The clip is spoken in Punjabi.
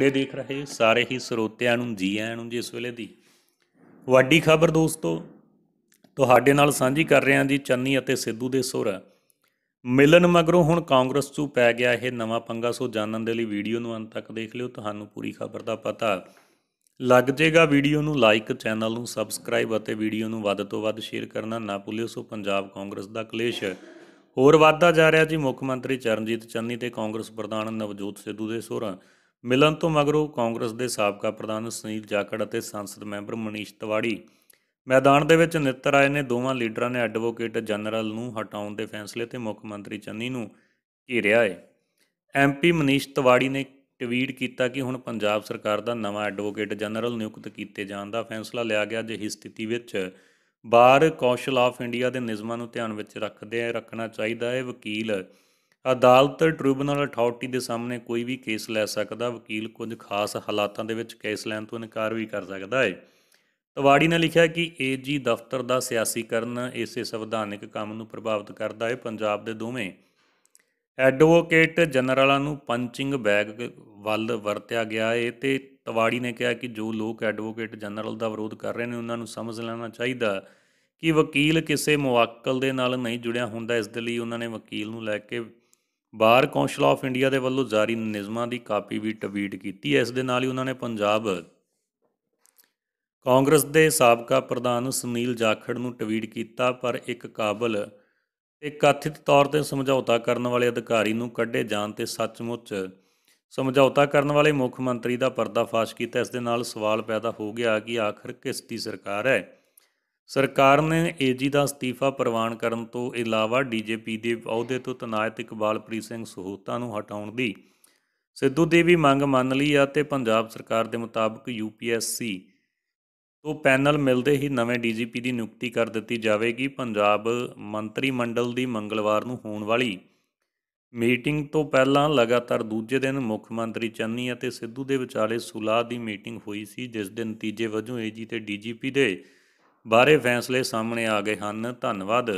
ਦੇ ਦੇਖ ਰਹੇ ਸਾਰੇ ਹੀ ਸਰੋਤਿਆਂ ਨੂੰ ਜੀ ਆਇਆਂ ਨੂੰ ਜੀ ਇਸ ਵੇਲੇ ਦੀ ਵੱਡੀ ਖਬਰ ਦੋਸਤੋ ਤੁਹਾਡੇ ਨਾਲ ਸਾਂਝੀ ਕਰ ਰਹੇ ਹਾਂ ਜੀ ਚੰਨੀ ਅਤੇ ਸਿੱਧੂ ਦੇ ਸੁਰ ਮਿਲਨ ਮਗਰੋਂ ਹੁਣ ਕਾਂਗਰਸ 'ਚੋਂ ਪੈ ਗਿਆ ਇਹ ਨਵਾਂ ਪੰਗਾ ਸੋ ਜਾਣਨ ਦੇ ਲਈ ਵੀਡੀਓ ਨੂੰ ਅੰਤ ਤੱਕ ਦੇਖ ਲਿਓ ਤੁਹਾਨੂੰ ਪੂਰੀ ਖਬਰ ਦਾ ਪਤਾ ਲੱਗ ਜੇਗਾ ਵੀਡੀਓ ਨੂੰ ਲਾਈਕ ਚੈਨਲ ਨੂੰ ਸਬਸਕ੍ਰਾਈਬ ਅਤੇ ਵੀਡੀਓ ਨੂੰ ਵੱਧ ਤੋਂ ਵੱਧ ਸ਼ੇਅਰ ਕਰਨਾ ਨਾ ਭੁੱਲਿਓ ਸੋ ਪੰਜਾਬ ਕਾਂਗਰਸ ਦਾ ਕਲੇਸ਼ ਹੋਰ ਵੱਧਦਾ ਜਾ ਰਿਹਾ ਜੀ ਮੁੱਖ ਮੰਤਰੀ ਚਰਨਜੀਤ ਚੰਨੀ ਤੇ ਕਾਂਗਰਸ ਪ੍ਰਧਾਨ ਨਵਜੋਤ ਸਿੱਧੂ ਦੇ ਸੋਹਰਾ ਮਿਲਣ ਤੋਂ ਮਗਰੋਂ ਕਾਂਗਰਸ ਦੇ ਸਾਬਕਾ ਪ੍ਰਧਾਨ ਸੁਨੀਲ ਜਾਖੜ ਅਤੇ ਸੰਸਦ ਮੈਂਬਰ ਮਨੀਸ਼ ਤਿਵਾੜੀ ਮੈਦਾਨ ਦੇ ਵਿੱਚ ਨਿੱਤਰ ਆਏ ਨੇ ਦੋਵਾਂ ਲੀਡਰਾਂ ਨੇ ਐਡਵੋਕੇਟ ਜਨਰਲ ਨੂੰ ਹਟਾਉਣ ਦੇ ਫੈਸਲੇ ਤੇ ਮੁੱਖ ਮੰਤਰੀ ਚੰਨੀ ਨੂੰ ਘੇਰਿਆ ਹੈ ਐਮਪੀ ਮਨੀਸ਼ ਤਿਵਾੜੀ ਨੇ ਟਵੀਟ ਕੀਤਾ ਕਿ ਹੁਣ ਪੰਜਾਬ ਸਰਕਾਰ ਦਾ ਨਵਾਂ ਐਡਵੋਕੇਟ ਜਨਰਲ ਨਿਯੁਕਤ ਕੀਤੇ ਜਾਣ ਦਾ ਫੈਸਲਾ ਲਿਆ ਗਿਆ ਜੇ ਇਸ ਸਥਿਤੀ ਵਿੱਚ ਬਾਰ ਕੌਸ਼ਲ ਆਫ ਇੰਡੀਆ ਦੇ ਨਿਯਮਾਂ ਨੂੰ ਧਿਆਨ ਵਿੱਚ ਰੱਖਦੇ ਰੱਖਣਾ ਚਾਹੀਦਾ ਹੈ ਵਕੀਲ ਅਦਾਲਤ ਟ੍ਰਿਬਿਊਨਲ ਅਥਾਰਟੀ ਦੇ ਸਾਹਮਣੇ ਕੋਈ ਵੀ ਕੇਸ ਲੈ ਸਕਦਾ ਵਕੀਲ ਕੁਝ ਖਾਸ ਹਾਲਾਤਾਂ ਦੇ ਵਿੱਚ ਕੇਸ ਲੈਣ ਤੋਂ ਇਨਕਾਰ ਵੀ ਕਰ ਸਕਦਾ ਹੈ ਤਵਾੜੀ ਨੇ ਲਿਖਿਆ ਕਿ ਏਜੀ ਦਫ਼ਤਰ ਦਾ ਸਿਆਸੀਕਰਨ ਇਸੇ ਸੰਵਿਧਾਨਿਕ ਕੰਮ ਨੂੰ ਪ੍ਰਭਾਵਿਤ ਕਰਦਾ ਹੈ ਪੰਜਾਬ ਦੇ ਦੋਵੇਂ ਐਡਵੋਕੇਟ ਜਨਰਲਾਂ ਨੂੰ ਪੰਚਿੰਗ ਬੈਗ ਵੱਲ ਵਰਤਿਆ ਗਿਆ ਹੈ ਤੇ ਤਵਾੜੀ ਨੇ ਕਿਹਾ ਕਿ ਜੋ ਲੋਕ ਐਡਵੋਕੇਟ ਜਨਰਲ ਦਾ ਵਿਰੋਧ ਕਰ ਰਹੇ ਨੇ ਉਹਨਾਂ ਨੂੰ ਸਮਝ ਲੈਣਾ ਚਾਹੀਦਾ ਕਿ ਵਕੀਲ ਕਿਸੇ ਮੁਵੱਕਲ ਦੇ ਨਾਲ ਨਹੀਂ ਜੁੜਿਆ ਹੁੰਦਾ ਇਸ ਦੇ ਲਈ ਉਹਨਾਂ ਨੇ ਵਕੀਲ ਨੂੰ ਲੈ ਕੇ ਬਾਰ ਕੌਂਸਲ ਆਫ ਇੰਡੀਆ ਦੇ ਵੱਲੋਂ ਜਾਰੀ ਨਿਯਮਾਂ ਦੀ ਕਾਪੀ ਵੀ ਟਵੀਟ ਕੀਤੀ ਇਸ ਦੇ ਨਾਲ ਹੀ ਉਹਨਾਂ ਨੇ ਪੰਜਾਬ ਕਾਂਗਰਸ ਦੇ ਸਾਬਕਾ ਪ੍ਰਧਾਨ ਸੁਨੀਲ ਜਾਖੜ ਨੂੰ ਟਵੀਟ ਕੀਤਾ ਪਰ ਇੱਕ ਕਾਬਲ ਤੇ ਕਥਿਤ ਤੌਰ ਤੇ ਸਮਝੌਤਾ ਕਰਨ ਵਾਲੇ ਅਧਿਕਾਰੀ ਨੂੰ ਕੱਢੇ ਜਾਣ ਤੇ ਸੱਚਮੁੱਚ ਸਮਝੌਤਾ ਕਰਨ ਵਾਲੇ ਮੁੱਖ ਮੰਤਰੀ ਦਾ ਪਰਦਾਫਾਸ਼ ਕੀਤਾ ਇਸ ਦੇ ਨਾਲ ਸਵਾਲ ਪੈਦਾ ਹੋ ਗਿਆ ਕਿ ਆਖਰ ਕਿਸ ਦੀ ਸਰਕਾਰ ਹੈ ਸਰਕਾਰ ਨੇ ਏਜੀ ਦਾ ਅਸਤੀਫਾ ਪ੍ਰਵਾਨ ਕਰਨ ਤੋਂ ਇਲਾਵਾ ਡੀਜੀਪੀ ਦੇ ਅਹੁਦੇ ਤੋਂ ਤਨਾਇਤ ਇਕਬਾਲਪ੍ਰੀਤ ਸਿੰਘ ਸਹੂਤਾ ਨੂੰ ਹਟਾਉਣ ਦੀ ਸਿੱਧੂ ਦੀ ਵੀ ਮੰਗ ਮੰਨ ਲਈ ਆ ਤੇ ਪੰਜਾਬ ਸਰਕਾਰ ਦੇ ਮੁਤਾਬਕ ਯੂਪੀਐਸਸੀ ਤੋਂ ਪੈਨਲ ਮਿਲਦੇ ਹੀ ਨਵੇਂ ਡੀਜੀਪੀ ਦੀ ਨਿਯੁਕਤੀ ਕਰ ਦਿੱਤੀ ਜਾਵੇਗੀ ਪੰਜਾਬ ਮੰਤਰੀ ਮੰਡਲ ਦੀ ਮੰਗਲਵਾਰ ਨੂੰ ਹੋਣ ਵਾਲੀ ਮੀਟਿੰਗ ਤੋਂ ਪਹਿਲਾਂ ਲਗਾਤਾਰ ਦੂਜੇ ਦਿਨ ਮੁੱਖ ਮੰਤਰੀ ਚੰਨੀ ਅਤੇ ਸਿੱਧੂ ਦੇ ਵਿਚਾਲੇ ਸੁਲਾਹ ਦੀ ਮੀਟਿੰਗ ਹੋਈ ਸੀ ਜਿਸ ਦੇ ਨਤੀਜੇ ਵਜੋਂ ਏਜੀ ਤੇ ਡੀਜੀਪੀ ਦੇ ਬਾਰੇ ਫੈਸਲੇ ਸਾਹਮਣੇ ਆ ਗਏ ਹਨ ਧੰਨਵਾਦ